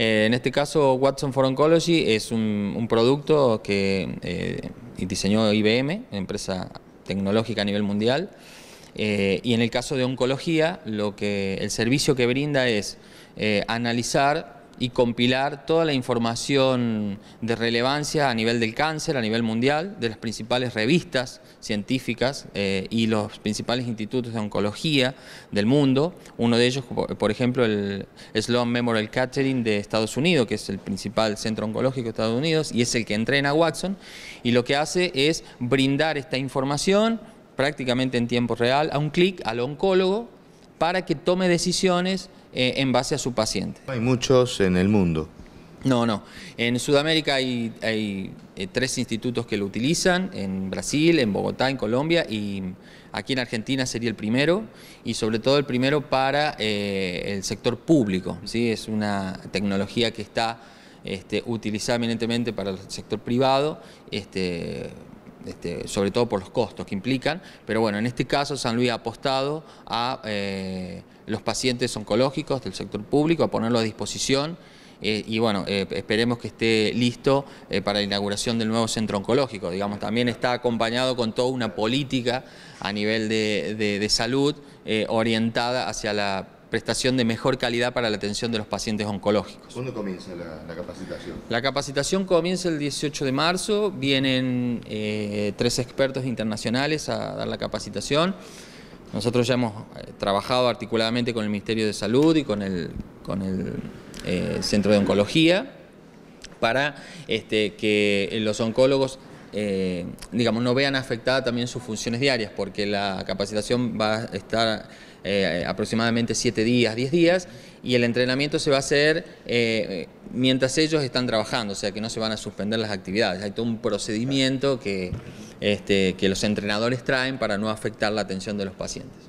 Eh, en este caso, Watson for Oncology es un, producto que eh, diseñó IBM, empresa tecnológica a nivel mundial. Eh, y en el caso de oncología, lo que, el servicio que brinda es analizar y compilar toda la información de relevancia a nivel del cáncer, a nivel mundial, de las principales revistas científicas eh, y los principales institutos de oncología del mundo. Uno de ellos, por ejemplo, el Sloan Memorial Catering de Estados Unidos, que es el principal centro oncológico de Estados Unidos y es el que entrena a Watson. Y lo que hace es brindar esta información prácticamente en tiempo real a un clic al oncólogo para que tome decisiones eh, en base a su paciente. Hay muchos en el mundo. No, no. En Sudamérica hay, eh, tres institutos que lo utilizan, en Brasil, en Bogotá, en Colombia y aquí en Argentina sería el primero y sobre todo el primero para eh, el sector público. ¿sí? Es una tecnología que está este, utilizada eminentemente para el sector privado. Este, este, sobre todo por los costos que implican, pero bueno, en este caso San Luis ha apostado a eh, los pacientes oncológicos del sector público, a ponerlo a disposición eh, y bueno, eh, esperemos que esté listo para la inauguración del nuevo centro oncológico. Digamos, también está acompañado con toda una política a nivel de salud orientada hacia la prestación de mejor calidad para la atención de los pacientes oncológicos. ¿Cuándo comienza la, capacitación? La capacitación comienza el 18 de marzo, vienen eh, tres expertos internacionales a dar la capacitación. Nosotros ya hemos eh, trabajado articuladamente con el Ministerio de Salud y con el, con el eh, Centro de Oncología para este, que los oncólogos eh, digamos, no vean afectada también sus funciones diarias, porque la capacitación va a estar eh, aproximadamente 7 días, 10 días, y el entrenamiento se va a hacer eh, mientras ellos están trabajando, o sea que no se van a suspender las actividades. Hay todo un procedimiento que, este, que los entrenadores traen para no afectar la atención de los pacientes.